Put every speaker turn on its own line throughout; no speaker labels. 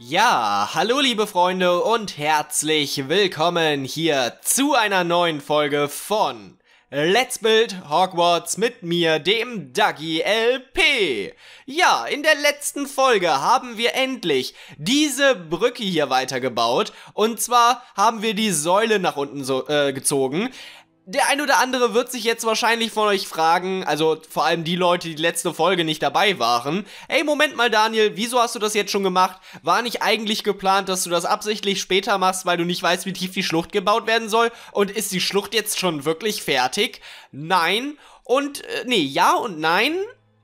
Ja, hallo liebe Freunde und herzlich willkommen hier zu einer neuen Folge von Let's Build Hogwarts mit mir, dem Dougie LP. Ja, in der letzten Folge haben wir endlich diese Brücke hier weitergebaut und zwar haben wir die Säule nach unten so, äh, gezogen, der ein oder andere wird sich jetzt wahrscheinlich von euch fragen, also vor allem die Leute, die letzte Folge nicht dabei waren. Ey, Moment mal, Daniel, wieso hast du das jetzt schon gemacht? War nicht eigentlich geplant, dass du das absichtlich später machst, weil du nicht weißt, wie tief die Schlucht gebaut werden soll? Und ist die Schlucht jetzt schon wirklich fertig? Nein und, äh, nee, ja und nein.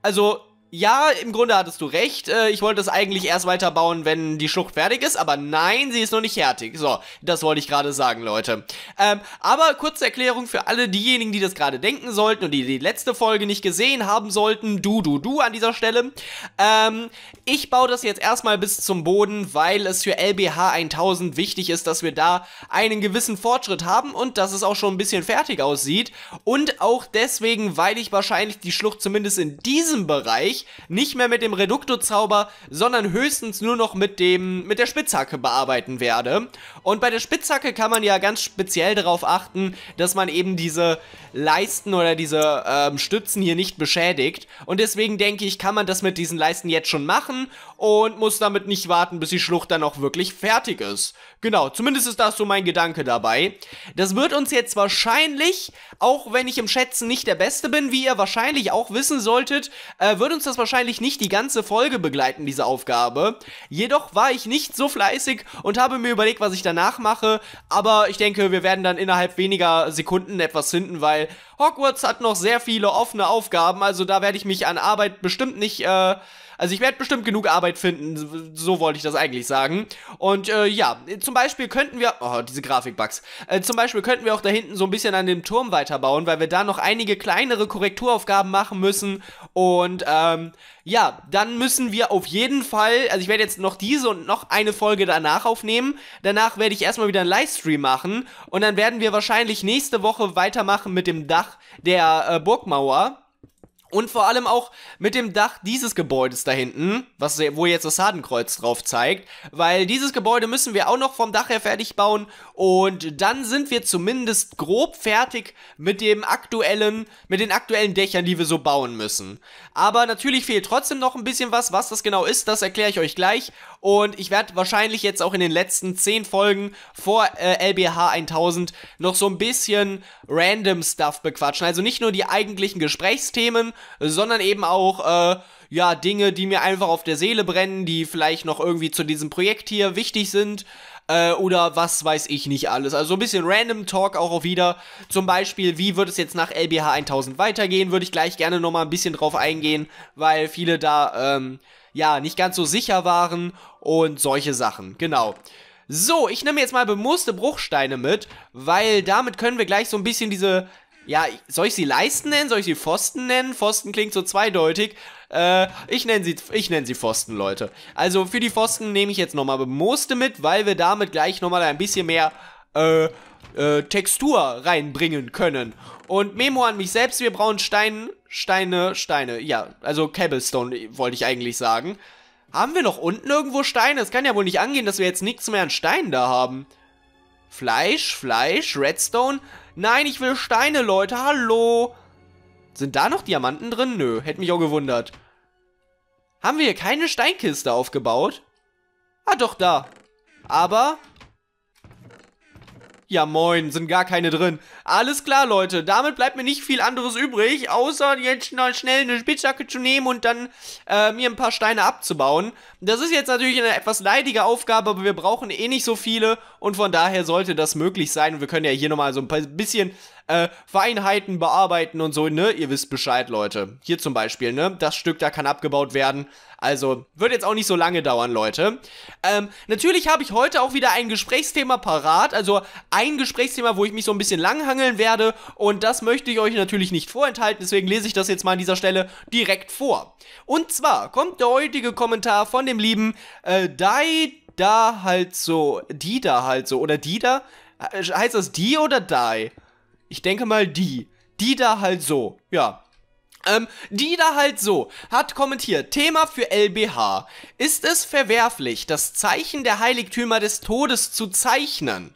Also, ja, im Grunde hattest du recht. Äh, ich wollte es eigentlich erst weiterbauen, wenn die Schlucht fertig ist, aber nein, sie ist noch nicht fertig. So, das wollte ich gerade sagen, Leute. Ähm, aber kurze Erklärung für alle diejenigen, die das gerade denken sollten und die die letzte Folge nicht gesehen haben sollten. Du, du, du an dieser Stelle. Ähm, ich baue das jetzt erstmal bis zum Boden, weil es für LBH 1000 wichtig ist, dass wir da einen gewissen Fortschritt haben und dass es auch schon ein bisschen fertig aussieht. Und auch deswegen, weil ich wahrscheinlich die Schlucht zumindest in diesem Bereich nicht mehr mit dem Reducto-Zauber, sondern höchstens nur noch mit dem, mit der Spitzhacke bearbeiten werde. Und bei der Spitzhacke kann man ja ganz speziell darauf achten, dass man eben diese Leisten oder diese ähm, Stützen hier nicht beschädigt. Und deswegen denke ich, kann man das mit diesen Leisten jetzt schon machen und muss damit nicht warten, bis die Schlucht dann auch wirklich fertig ist. Genau, zumindest ist das so mein Gedanke dabei. Das wird uns jetzt wahrscheinlich, auch wenn ich im Schätzen nicht der Beste bin, wie ihr wahrscheinlich auch wissen solltet, äh, wird uns das das wahrscheinlich nicht die ganze Folge begleiten, diese Aufgabe. Jedoch war ich nicht so fleißig und habe mir überlegt, was ich danach mache. Aber ich denke, wir werden dann innerhalb weniger Sekunden etwas finden, weil Hogwarts hat noch sehr viele offene Aufgaben. Also da werde ich mich an Arbeit bestimmt nicht äh, also ich werde bestimmt genug Arbeit finden, so wollte ich das eigentlich sagen. Und äh, ja, zum Beispiel könnten wir, oh, diese Grafikbugs. Äh, zum Beispiel könnten wir auch da hinten so ein bisschen an dem Turm weiterbauen, weil wir da noch einige kleinere Korrekturaufgaben machen müssen. Und ähm, ja, dann müssen wir auf jeden Fall, also ich werde jetzt noch diese und noch eine Folge danach aufnehmen. Danach werde ich erstmal wieder einen Livestream machen und dann werden wir wahrscheinlich nächste Woche weitermachen mit dem Dach der äh, Burgmauer. Und vor allem auch mit dem Dach dieses Gebäudes da hinten, was, wo jetzt das Hadenkreuz drauf zeigt, weil dieses Gebäude müssen wir auch noch vom Dach her fertig bauen und dann sind wir zumindest grob fertig mit dem aktuellen, mit den aktuellen Dächern, die wir so bauen müssen. Aber natürlich fehlt trotzdem noch ein bisschen was, was das genau ist, das erkläre ich euch gleich und ich werde wahrscheinlich jetzt auch in den letzten 10 Folgen vor äh, LBH 1000 noch so ein bisschen random Stuff bequatschen, also nicht nur die eigentlichen Gesprächsthemen, sondern eben auch, äh, ja, Dinge, die mir einfach auf der Seele brennen, die vielleicht noch irgendwie zu diesem Projekt hier wichtig sind äh, oder was weiß ich nicht alles. Also so ein bisschen random Talk auch wieder. Zum Beispiel, wie wird es jetzt nach LBH 1000 weitergehen, würde ich gleich gerne nochmal ein bisschen drauf eingehen, weil viele da, ähm, ja, nicht ganz so sicher waren und solche Sachen, genau. So, ich nehme jetzt mal bemooste Bruchsteine mit, weil damit können wir gleich so ein bisschen diese ja, soll ich sie Leisten nennen? Soll ich sie Pfosten nennen? Pfosten klingt so zweideutig. Äh, ich nenne sie, ich sie Pfosten, Leute. Also für die Pfosten nehme ich jetzt nochmal Bemooste mit, weil wir damit gleich nochmal ein bisschen mehr, äh, äh, Textur reinbringen können. Und Memo an mich selbst, wir brauchen Steine, Steine, Steine. Ja, also Cobblestone wollte ich eigentlich sagen. Haben wir noch unten irgendwo Steine? Es kann ja wohl nicht angehen, dass wir jetzt nichts mehr an Steinen da haben. Fleisch, Fleisch, Redstone. Nein, ich will Steine, Leute. Hallo. Sind da noch Diamanten drin? Nö, hätte mich auch gewundert. Haben wir hier keine Steinkiste aufgebaut? Ah, doch, da. Aber ja moin, sind gar keine drin. Alles klar, Leute, damit bleibt mir nicht viel anderes übrig, außer jetzt noch schnell eine Spitzhacke zu nehmen und dann äh, mir ein paar Steine abzubauen. Das ist jetzt natürlich eine etwas leidige Aufgabe, aber wir brauchen eh nicht so viele und von daher sollte das möglich sein. Wir können ja hier nochmal so ein bisschen äh, Feinheiten bearbeiten und so, ne? Ihr wisst Bescheid, Leute. Hier zum Beispiel, ne? Das Stück da kann abgebaut werden. Also, wird jetzt auch nicht so lange dauern, Leute. Ähm, natürlich habe ich heute auch wieder ein Gesprächsthema parat, also ein Gesprächsthema, wo ich mich so ein bisschen langhangeln werde und das möchte ich euch natürlich nicht vorenthalten, deswegen lese ich das jetzt mal an dieser Stelle direkt vor. Und zwar kommt der heutige Kommentar von dem lieben äh, Dai da halt so, die da halt so, oder die da? Äh, heißt das die oder die? Ich denke mal die. Die da halt so. Ja. Ähm, die da halt so hat kommentiert, Thema für LBH. Ist es verwerflich, das Zeichen der Heiligtümer des Todes zu zeichnen?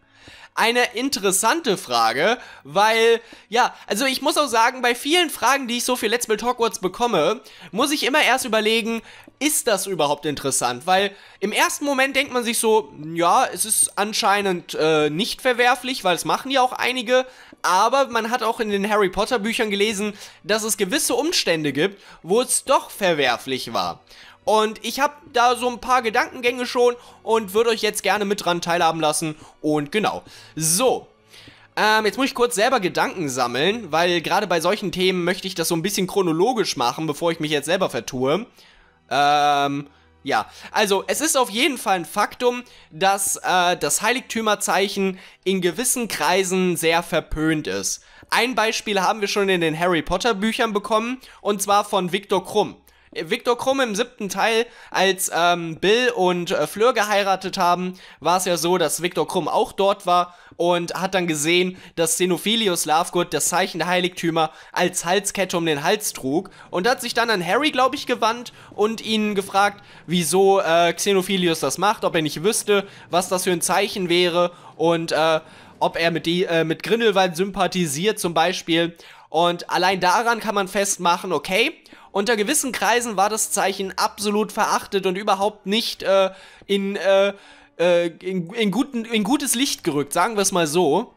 eine interessante Frage, weil, ja, also ich muss auch sagen, bei vielen Fragen, die ich so für Let's Build Hogwarts bekomme, muss ich immer erst überlegen, ist das überhaupt interessant? Weil im ersten Moment denkt man sich so, ja, es ist anscheinend äh, nicht verwerflich, weil es machen ja auch einige, aber man hat auch in den Harry Potter Büchern gelesen, dass es gewisse Umstände gibt, wo es doch verwerflich war. Und ich habe da so ein paar Gedankengänge schon und würde euch jetzt gerne mit dran teilhaben lassen. Und genau. So. Ähm, jetzt muss ich kurz selber Gedanken sammeln, weil gerade bei solchen Themen möchte ich das so ein bisschen chronologisch machen, bevor ich mich jetzt selber vertue. Ähm, ja, also es ist auf jeden Fall ein Faktum, dass äh, das Heiligtümerzeichen in gewissen Kreisen sehr verpönt ist. Ein Beispiel haben wir schon in den Harry Potter Büchern bekommen, und zwar von Viktor Krumm. Viktor Krumm im siebten Teil, als ähm, Bill und äh, Fleur geheiratet haben, war es ja so, dass Viktor Krumm auch dort war und hat dann gesehen, dass Xenophilius Lovegood das Zeichen der Heiligtümer als Halskette um den Hals trug und hat sich dann an Harry, glaube ich, gewandt und ihn gefragt, wieso äh, Xenophilius das macht, ob er nicht wüsste, was das für ein Zeichen wäre und äh, ob er mit, die, äh, mit Grindelwald sympathisiert zum Beispiel. Und allein daran kann man festmachen, okay, unter gewissen Kreisen war das Zeichen absolut verachtet und überhaupt nicht äh, in, äh, äh in, in, guten, in gutes Licht gerückt, sagen wir es mal so.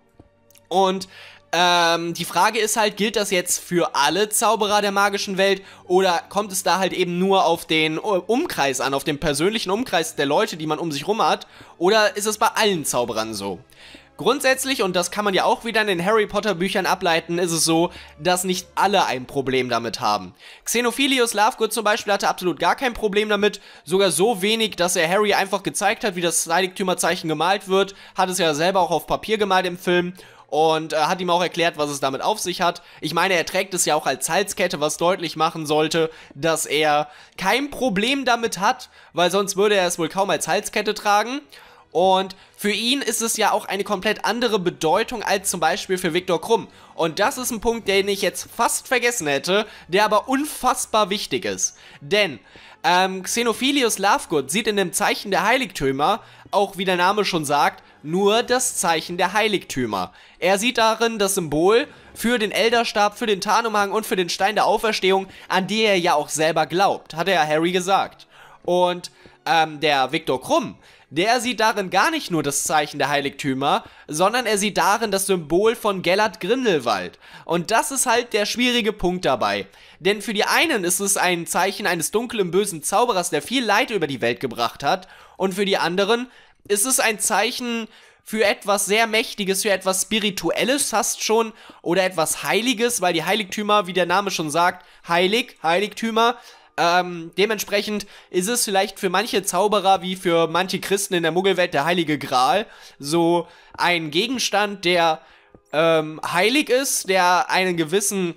Und ähm, die Frage ist halt, gilt das jetzt für alle Zauberer der magischen Welt oder kommt es da halt eben nur auf den äh, Umkreis an, auf den persönlichen Umkreis der Leute, die man um sich rum hat? Oder ist es bei allen Zauberern so? Grundsätzlich, und das kann man ja auch wieder in den Harry Potter Büchern ableiten, ist es so, dass nicht alle ein Problem damit haben. Xenophilius Lovegood zum Beispiel hatte absolut gar kein Problem damit, sogar so wenig, dass er Harry einfach gezeigt hat, wie das Heiligtümerzeichen gemalt wird, hat es ja selber auch auf Papier gemalt im Film und äh, hat ihm auch erklärt, was es damit auf sich hat. Ich meine, er trägt es ja auch als Halskette, was deutlich machen sollte, dass er kein Problem damit hat, weil sonst würde er es wohl kaum als Halskette tragen. Und für ihn ist es ja auch eine komplett andere Bedeutung als zum Beispiel für Viktor Krumm. Und das ist ein Punkt, den ich jetzt fast vergessen hätte, der aber unfassbar wichtig ist. Denn ähm, Xenophilius Lovegood sieht in dem Zeichen der Heiligtümer, auch wie der Name schon sagt, nur das Zeichen der Heiligtümer. Er sieht darin das Symbol für den Elderstab, für den Tarnumhang und für den Stein der Auferstehung, an die er ja auch selber glaubt, hat er ja Harry gesagt. Und ähm, der Viktor Krumm der sieht darin gar nicht nur das Zeichen der Heiligtümer, sondern er sieht darin das Symbol von Gellert Grindelwald. Und das ist halt der schwierige Punkt dabei. Denn für die einen ist es ein Zeichen eines dunklen, bösen Zauberers, der viel Leid über die Welt gebracht hat. Und für die anderen ist es ein Zeichen für etwas sehr Mächtiges, für etwas Spirituelles fast schon oder etwas Heiliges, weil die Heiligtümer, wie der Name schon sagt, heilig, Heiligtümer, ähm, dementsprechend ist es vielleicht für manche Zauberer wie für manche Christen in der Muggelwelt der heilige Gral so ein Gegenstand, der ähm, heilig ist, der einen gewissen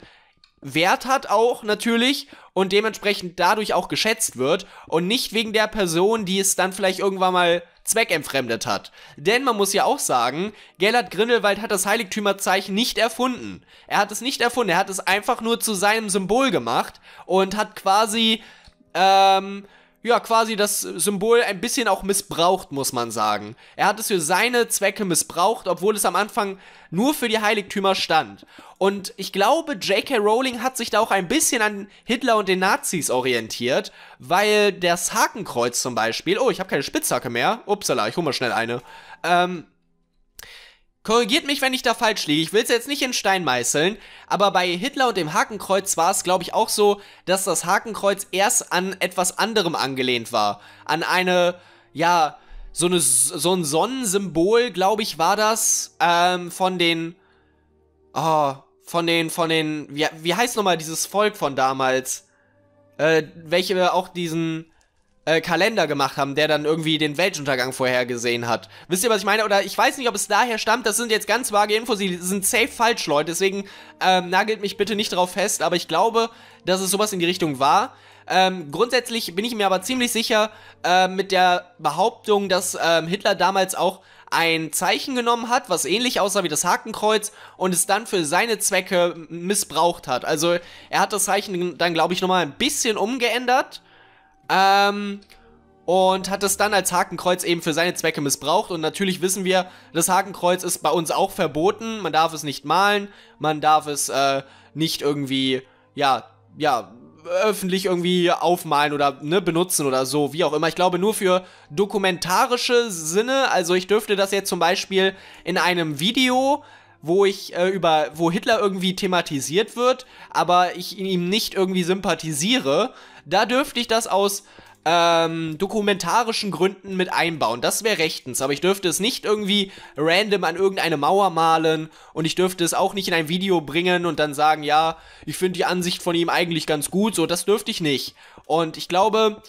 Wert hat auch natürlich und dementsprechend dadurch auch geschätzt wird und nicht wegen der Person, die es dann vielleicht irgendwann mal zweckentfremdet hat. Denn man muss ja auch sagen, Gellert Grindelwald hat das Heiligtümerzeichen nicht erfunden. Er hat es nicht erfunden, er hat es einfach nur zu seinem Symbol gemacht und hat quasi ähm, ja, quasi das Symbol ein bisschen auch missbraucht, muss man sagen. Er hat es für seine Zwecke missbraucht, obwohl es am Anfang nur für die Heiligtümer stand. Und ich glaube, J.K. Rowling hat sich da auch ein bisschen an Hitler und den Nazis orientiert, weil das Hakenkreuz zum Beispiel, oh, ich habe keine Spitzhacke mehr, upsala, ich hole mal schnell eine, ähm, Korrigiert mich, wenn ich da falsch liege. Ich will es jetzt nicht in Stein meißeln, aber bei Hitler und dem Hakenkreuz war es, glaube ich, auch so, dass das Hakenkreuz erst an etwas anderem angelehnt war. An eine, ja, so, eine, so ein Sonnensymbol, glaube ich, war das, ähm, von den, oh, von den, von den, wie, wie heißt nochmal dieses Volk von damals? Äh, welche auch diesen, äh, Kalender gemacht haben, der dann irgendwie den Weltuntergang vorhergesehen hat. Wisst ihr, was ich meine? Oder ich weiß nicht, ob es daher stammt. Das sind jetzt ganz vage Infos. Die sind safe falsch, Leute. Deswegen ähm, nagelt mich bitte nicht drauf fest. Aber ich glaube, dass es sowas in die Richtung war. Ähm, grundsätzlich bin ich mir aber ziemlich sicher äh, mit der Behauptung, dass ähm, Hitler damals auch ein Zeichen genommen hat, was ähnlich aussah wie das Hakenkreuz und es dann für seine Zwecke missbraucht hat. Also er hat das Zeichen dann, glaube ich, nochmal ein bisschen umgeändert ähm, und hat es dann als Hakenkreuz eben für seine Zwecke missbraucht. Und natürlich wissen wir, das Hakenkreuz ist bei uns auch verboten. Man darf es nicht malen, man darf es äh, nicht irgendwie, ja, ja, öffentlich irgendwie aufmalen oder ne, benutzen oder so, wie auch immer. Ich glaube nur für dokumentarische Sinne. Also ich dürfte das jetzt zum Beispiel in einem Video wo ich äh, über, wo Hitler irgendwie thematisiert wird, aber ich ihm nicht irgendwie sympathisiere, da dürfte ich das aus ähm, dokumentarischen Gründen mit einbauen. Das wäre rechtens, aber ich dürfte es nicht irgendwie random an irgendeine Mauer malen und ich dürfte es auch nicht in ein Video bringen und dann sagen, ja, ich finde die Ansicht von ihm eigentlich ganz gut, so, das dürfte ich nicht. Und ich glaube,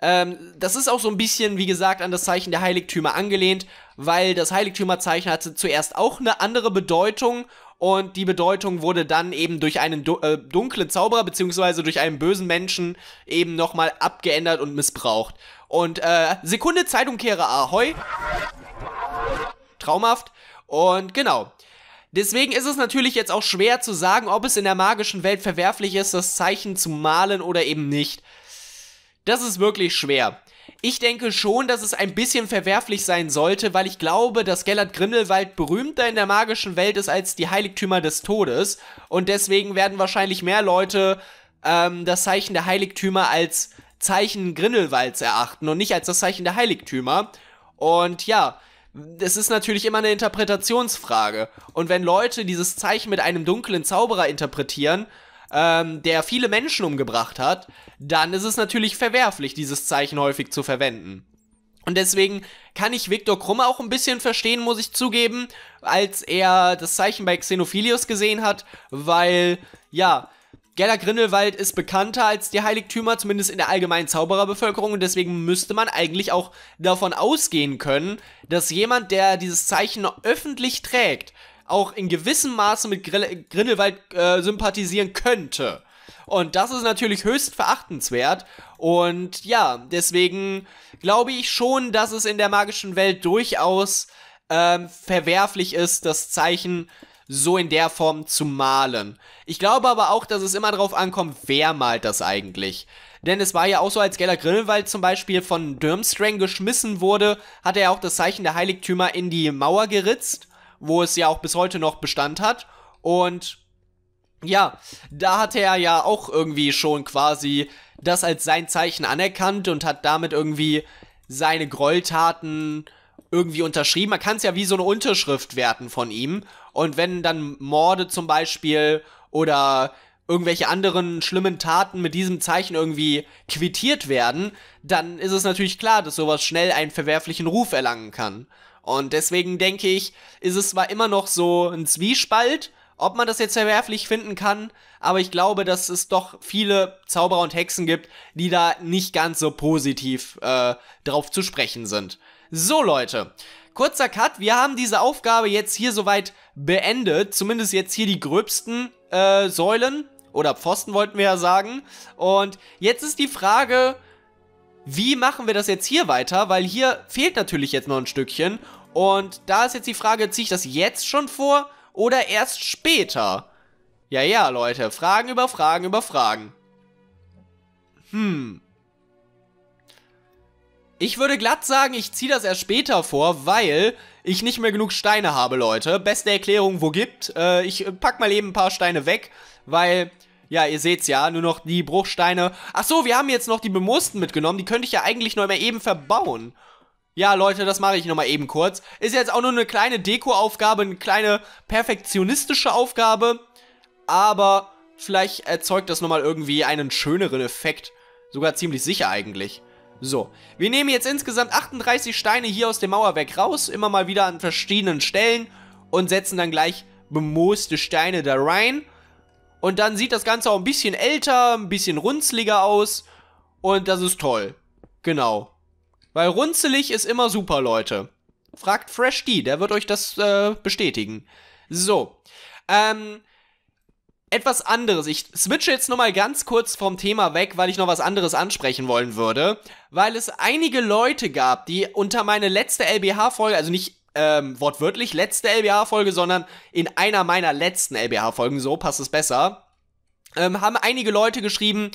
ähm, das ist auch so ein bisschen, wie gesagt, an das Zeichen der Heiligtümer angelehnt, weil das Heiligtümerzeichen hatte zuerst auch eine andere Bedeutung und die Bedeutung wurde dann eben durch einen du äh, dunklen Zauberer beziehungsweise durch einen bösen Menschen eben nochmal abgeändert und missbraucht. Und äh, Sekunde Zeitumkehrer Ahoi. Traumhaft. Und genau. Deswegen ist es natürlich jetzt auch schwer zu sagen, ob es in der magischen Welt verwerflich ist, das Zeichen zu malen oder eben nicht. Das ist wirklich schwer. Ich denke schon, dass es ein bisschen verwerflich sein sollte, weil ich glaube, dass Gellert Grindelwald berühmter in der magischen Welt ist als die Heiligtümer des Todes. Und deswegen werden wahrscheinlich mehr Leute ähm, das Zeichen der Heiligtümer als Zeichen Grindelwalds erachten und nicht als das Zeichen der Heiligtümer. Und ja, es ist natürlich immer eine Interpretationsfrage. Und wenn Leute dieses Zeichen mit einem dunklen Zauberer interpretieren, ähm, der viele Menschen umgebracht hat, dann ist es natürlich verwerflich, dieses Zeichen häufig zu verwenden. Und deswegen kann ich Viktor Krumm auch ein bisschen verstehen, muss ich zugeben, als er das Zeichen bei Xenophilius gesehen hat, weil, ja, Gerda Grindelwald ist bekannter als die Heiligtümer, zumindest in der allgemeinen Zaubererbevölkerung, und deswegen müsste man eigentlich auch davon ausgehen können, dass jemand, der dieses Zeichen öffentlich trägt, auch in gewissem Maße mit Grill Grindelwald äh, sympathisieren könnte. Und das ist natürlich höchst verachtenswert. Und ja, deswegen glaube ich schon, dass es in der magischen Welt durchaus ähm, verwerflich ist, das Zeichen so in der Form zu malen. Ich glaube aber auch, dass es immer darauf ankommt, wer malt das eigentlich. Denn es war ja auch so, als Geller Grillwald zum Beispiel von Durmstrang geschmissen wurde, hat er auch das Zeichen der Heiligtümer in die Mauer geritzt wo es ja auch bis heute noch Bestand hat. Und ja, da hat er ja auch irgendwie schon quasi das als sein Zeichen anerkannt und hat damit irgendwie seine Gräueltaten irgendwie unterschrieben. Man kann es ja wie so eine Unterschrift werten von ihm. Und wenn dann Morde zum Beispiel oder irgendwelche anderen schlimmen Taten mit diesem Zeichen irgendwie quittiert werden, dann ist es natürlich klar, dass sowas schnell einen verwerflichen Ruf erlangen kann. Und deswegen denke ich, ist es zwar immer noch so ein Zwiespalt, ob man das jetzt verwerflich finden kann, aber ich glaube, dass es doch viele Zauberer und Hexen gibt, die da nicht ganz so positiv äh, drauf zu sprechen sind. So Leute, kurzer Cut, wir haben diese Aufgabe jetzt hier soweit beendet, zumindest jetzt hier die gröbsten äh, Säulen oder Pfosten wollten wir ja sagen. Und jetzt ist die Frage, wie machen wir das jetzt hier weiter? Weil hier fehlt natürlich jetzt noch ein Stückchen. Und da ist jetzt die Frage, ziehe ich das jetzt schon vor oder erst später? Ja, ja, Leute. Fragen über Fragen über Fragen. Hm. Ich würde glatt sagen, ich ziehe das erst später vor, weil ich nicht mehr genug Steine habe, Leute. Beste Erklärung, wo gibt. Äh, ich pack mal eben ein paar Steine weg, weil ja, ihr seht's ja, nur noch die Bruchsteine. Ach so, wir haben jetzt noch die Bemoosten mitgenommen. Die könnte ich ja eigentlich nur mal eben verbauen. Ja, Leute, das mache ich nochmal eben kurz. Ist jetzt auch nur eine kleine Dekoaufgabe, eine kleine perfektionistische Aufgabe. Aber vielleicht erzeugt das nochmal irgendwie einen schöneren Effekt. Sogar ziemlich sicher eigentlich. So, wir nehmen jetzt insgesamt 38 Steine hier aus dem Mauerwerk raus, immer mal wieder an verschiedenen Stellen und setzen dann gleich bemooste Steine da rein. Und dann sieht das Ganze auch ein bisschen älter, ein bisschen runzliger aus. Und das ist toll. Genau. Weil runzelig ist immer super, Leute. Fragt Fresh D, der wird euch das äh, bestätigen. So. Ähm, etwas anderes. Ich switche jetzt nochmal ganz kurz vom Thema weg, weil ich noch was anderes ansprechen wollen würde. Weil es einige Leute gab, die unter meine letzte LBH-Folge, also nicht ähm, wortwörtlich letzte LBH-Folge, sondern in einer meiner letzten LBH-Folgen, so passt es besser, ähm, haben einige Leute geschrieben,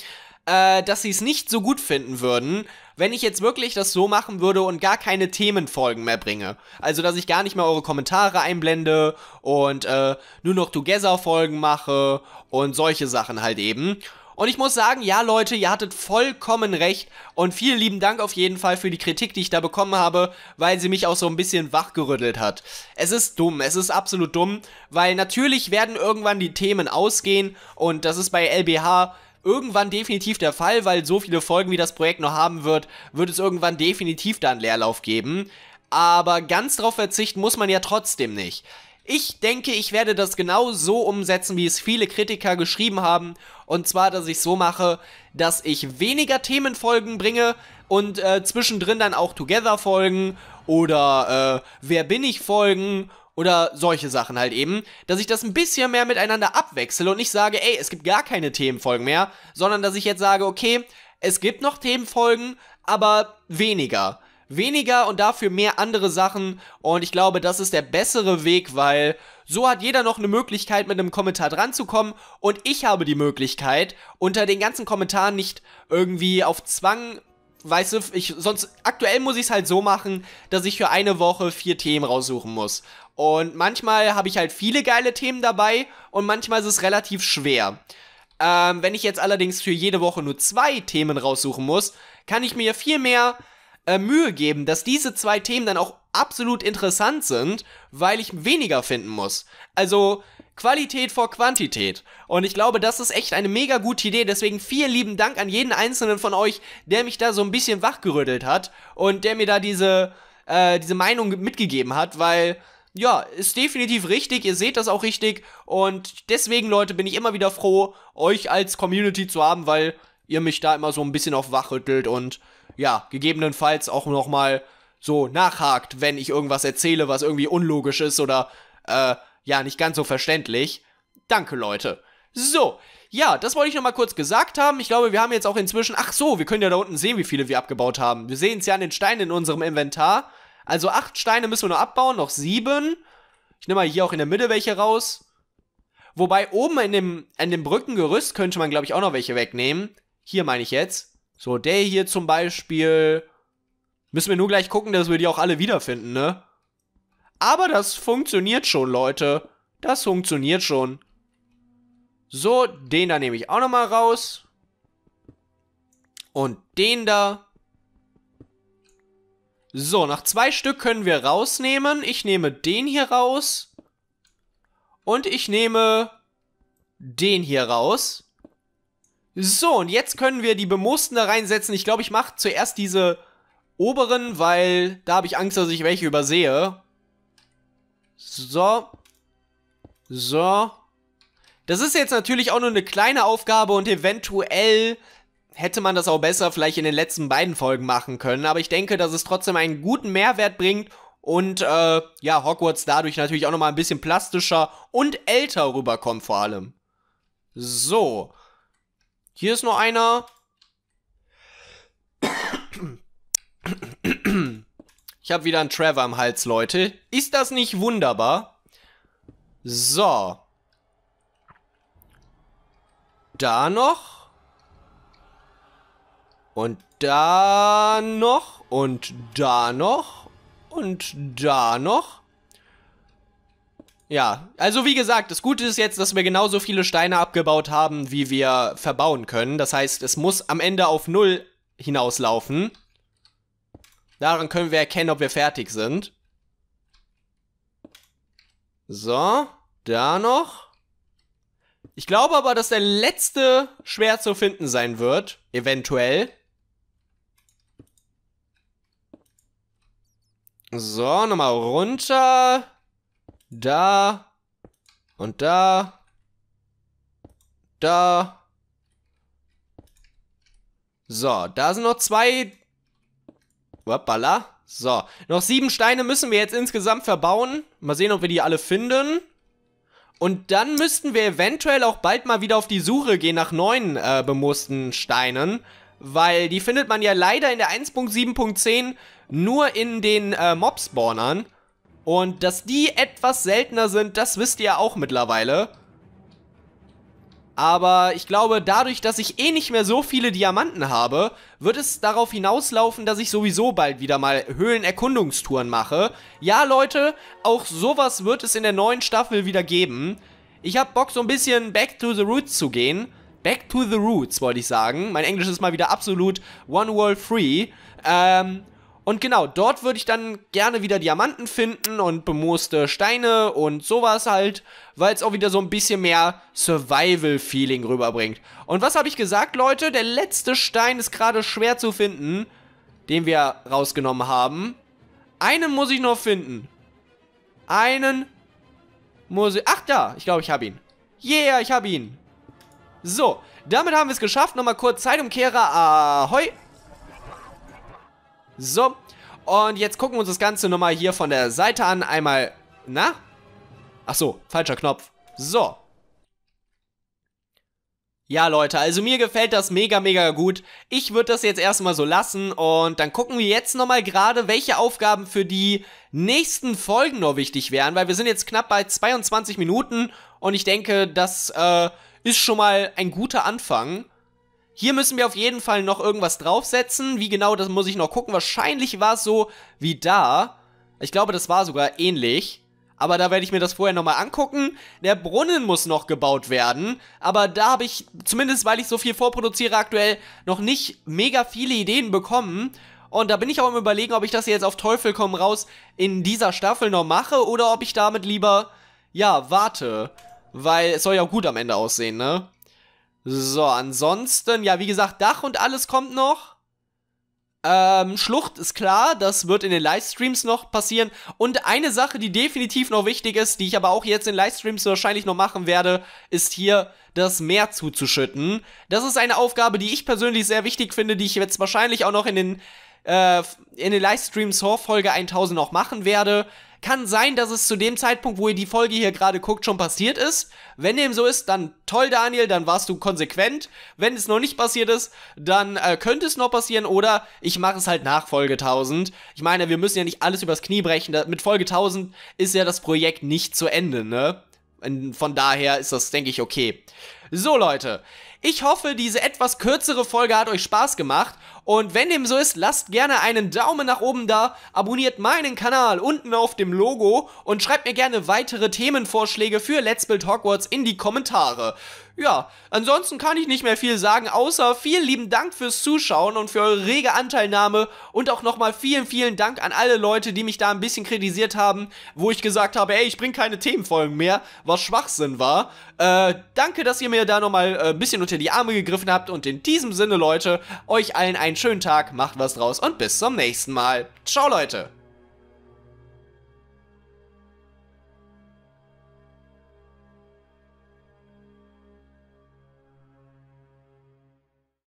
äh, dass sie es nicht so gut finden würden, wenn ich jetzt wirklich das so machen würde und gar keine Themenfolgen mehr bringe. Also, dass ich gar nicht mehr eure Kommentare einblende und äh, nur noch Together-Folgen mache und solche Sachen halt eben. Und ich muss sagen, ja Leute, ihr hattet vollkommen recht und vielen lieben Dank auf jeden Fall für die Kritik, die ich da bekommen habe, weil sie mich auch so ein bisschen wachgerüttelt hat. Es ist dumm, es ist absolut dumm, weil natürlich werden irgendwann die Themen ausgehen und das ist bei LBH irgendwann definitiv der Fall, weil so viele Folgen wie das Projekt noch haben wird, wird es irgendwann definitiv da einen Leerlauf geben. Aber ganz drauf verzichten muss man ja trotzdem nicht. Ich denke, ich werde das genau so umsetzen, wie es viele Kritiker geschrieben haben und zwar, dass ich so mache, dass ich weniger Themenfolgen bringe und äh, zwischendrin dann auch Together-Folgen oder äh, Wer bin ich Folgen oder solche Sachen halt eben, dass ich das ein bisschen mehr miteinander abwechsle und nicht sage, ey, es gibt gar keine Themenfolgen mehr, sondern dass ich jetzt sage, okay, es gibt noch Themenfolgen, aber weniger. Weniger und dafür mehr andere Sachen und ich glaube, das ist der bessere Weg, weil so hat jeder noch eine Möglichkeit, mit einem Kommentar dranzukommen. und ich habe die Möglichkeit, unter den ganzen Kommentaren nicht irgendwie auf Zwang weißt du, ich, sonst, aktuell muss ich es halt so machen, dass ich für eine Woche vier Themen raussuchen muss. Und manchmal habe ich halt viele geile Themen dabei und manchmal ist es relativ schwer. Ähm, wenn ich jetzt allerdings für jede Woche nur zwei Themen raussuchen muss, kann ich mir viel mehr äh, Mühe geben, dass diese zwei Themen dann auch absolut interessant sind, weil ich weniger finden muss. Also Qualität vor Quantität. Und ich glaube, das ist echt eine mega gute Idee. Deswegen vielen lieben Dank an jeden einzelnen von euch, der mich da so ein bisschen wachgerüttelt hat und der mir da diese, äh, diese Meinung mitgegeben hat, weil ja, ist definitiv richtig, ihr seht das auch richtig und deswegen, Leute, bin ich immer wieder froh, euch als Community zu haben, weil ihr mich da immer so ein bisschen auf wachrüttelt und ja, gegebenenfalls auch nochmal so nachhakt, wenn ich irgendwas erzähle, was irgendwie unlogisch ist oder äh, ja, nicht ganz so verständlich. Danke, Leute. So, ja, das wollte ich nochmal kurz gesagt haben. Ich glaube, wir haben jetzt auch inzwischen. Ach so, wir können ja da unten sehen, wie viele wir abgebaut haben. Wir sehen es ja an den Steinen in unserem Inventar. Also acht Steine müssen wir noch abbauen, noch sieben. Ich nehme mal hier auch in der Mitte welche raus. Wobei oben in dem, in dem Brückengerüst könnte man, glaube ich, auch noch welche wegnehmen. Hier meine ich jetzt. So, der hier zum Beispiel. Müssen wir nur gleich gucken, dass wir die auch alle wiederfinden, ne? Aber das funktioniert schon, Leute. Das funktioniert schon. So, den da nehme ich auch nochmal raus. Und den da. So, nach zwei Stück können wir rausnehmen. Ich nehme den hier raus. Und ich nehme den hier raus. So, und jetzt können wir die Bemoosten da reinsetzen. Ich glaube, ich mache zuerst diese oberen, weil da habe ich Angst, dass ich welche übersehe. So. So. Das ist jetzt natürlich auch nur eine kleine Aufgabe und eventuell hätte man das auch besser vielleicht in den letzten beiden Folgen machen können. Aber ich denke, dass es trotzdem einen guten Mehrwert bringt und äh, ja, Hogwarts dadurch natürlich auch nochmal ein bisschen plastischer und älter rüberkommt vor allem. So. Hier ist nur einer. Ich habe wieder einen Trevor am Hals, Leute. Ist das nicht wunderbar? So. Da noch. Und da noch. Und da noch. Und da noch. Ja, also wie gesagt, das Gute ist jetzt, dass wir genauso viele Steine abgebaut haben, wie wir verbauen können. Das heißt, es muss am Ende auf Null hinauslaufen. Daran können wir erkennen, ob wir fertig sind. So, da noch. Ich glaube aber, dass der letzte schwer zu finden sein wird. Eventuell. So, nochmal runter. Da. Und da. Da. So, da sind noch zwei Hoppala. So, noch sieben Steine müssen wir jetzt insgesamt verbauen. Mal sehen, ob wir die alle finden. Und dann müssten wir eventuell auch bald mal wieder auf die Suche gehen nach neuen äh, bemoosten Steinen. Weil die findet man ja leider in der 1.7.10 nur in den äh, Mob-Spawnern. Und dass die etwas seltener sind, das wisst ihr ja auch mittlerweile. Aber ich glaube, dadurch, dass ich eh nicht mehr so viele Diamanten habe, wird es darauf hinauslaufen, dass ich sowieso bald wieder mal Höhlenerkundungstouren mache. Ja, Leute, auch sowas wird es in der neuen Staffel wieder geben. Ich habe Bock, so ein bisschen back to the roots zu gehen. Back to the roots, wollte ich sagen. Mein Englisch ist mal wieder absolut one world free. Ähm, und genau, dort würde ich dann gerne wieder Diamanten finden und bemooste Steine und sowas halt, weil es auch wieder so ein bisschen mehr Survival-Feeling rüberbringt. Und was habe ich gesagt, Leute? Der letzte Stein ist gerade schwer zu finden, den wir rausgenommen haben. Einen muss ich noch finden. Einen muss ich... Ach, da! Ich glaube, ich habe ihn. Yeah, ich habe ihn. So, damit haben wir es geschafft. Nochmal kurz Zeitumkehrer. Ahoi! So, und jetzt gucken wir uns das Ganze nochmal hier von der Seite an. Einmal, na? Ach so, falscher Knopf. So. Ja, Leute, also mir gefällt das mega, mega gut. Ich würde das jetzt erstmal so lassen und dann gucken wir jetzt nochmal gerade, welche Aufgaben für die nächsten Folgen noch wichtig wären, weil wir sind jetzt knapp bei 22 Minuten und ich denke, das äh, ist schon mal ein guter Anfang. Hier müssen wir auf jeden Fall noch irgendwas draufsetzen. Wie genau, das muss ich noch gucken. Wahrscheinlich war es so wie da. Ich glaube, das war sogar ähnlich. Aber da werde ich mir das vorher nochmal angucken. Der Brunnen muss noch gebaut werden. Aber da habe ich, zumindest weil ich so viel vorproduziere aktuell, noch nicht mega viele Ideen bekommen. Und da bin ich auch am überlegen, ob ich das jetzt auf Teufel komm raus in dieser Staffel noch mache oder ob ich damit lieber, ja, warte. Weil es soll ja auch gut am Ende aussehen, ne? So, ansonsten, ja, wie gesagt, Dach und alles kommt noch. Ähm, Schlucht ist klar, das wird in den Livestreams noch passieren. Und eine Sache, die definitiv noch wichtig ist, die ich aber auch jetzt in Livestreams wahrscheinlich noch machen werde, ist hier das Meer zuzuschütten. Das ist eine Aufgabe, die ich persönlich sehr wichtig finde, die ich jetzt wahrscheinlich auch noch in den, äh, in den Livestreams vor Folge 1000 noch machen werde. Kann sein, dass es zu dem Zeitpunkt, wo ihr die Folge hier gerade guckt, schon passiert ist. Wenn dem so ist, dann toll, Daniel, dann warst du konsequent. Wenn es noch nicht passiert ist, dann äh, könnte es noch passieren oder ich mache es halt nach Folge 1000. Ich meine, wir müssen ja nicht alles übers Knie brechen. Da, mit Folge 1000 ist ja das Projekt nicht zu Ende, ne? Und von daher ist das, denke ich, okay. So, Leute, ich hoffe, diese etwas kürzere Folge hat euch Spaß gemacht. Und wenn dem so ist, lasst gerne einen Daumen nach oben da, abonniert meinen Kanal unten auf dem Logo und schreibt mir gerne weitere Themenvorschläge für Let's Build Hogwarts in die Kommentare. Ja, ansonsten kann ich nicht mehr viel sagen, außer vielen lieben Dank fürs Zuschauen und für eure rege Anteilnahme und auch nochmal vielen, vielen Dank an alle Leute, die mich da ein bisschen kritisiert haben, wo ich gesagt habe, ey, ich bringe keine Themenfolgen mehr, was Schwachsinn war. Äh, danke, dass ihr mir da nochmal äh, ein bisschen unter die Arme gegriffen habt und in diesem Sinne, Leute, euch allen einen schönen Tag, macht was draus und bis zum nächsten Mal. Ciao, Leute!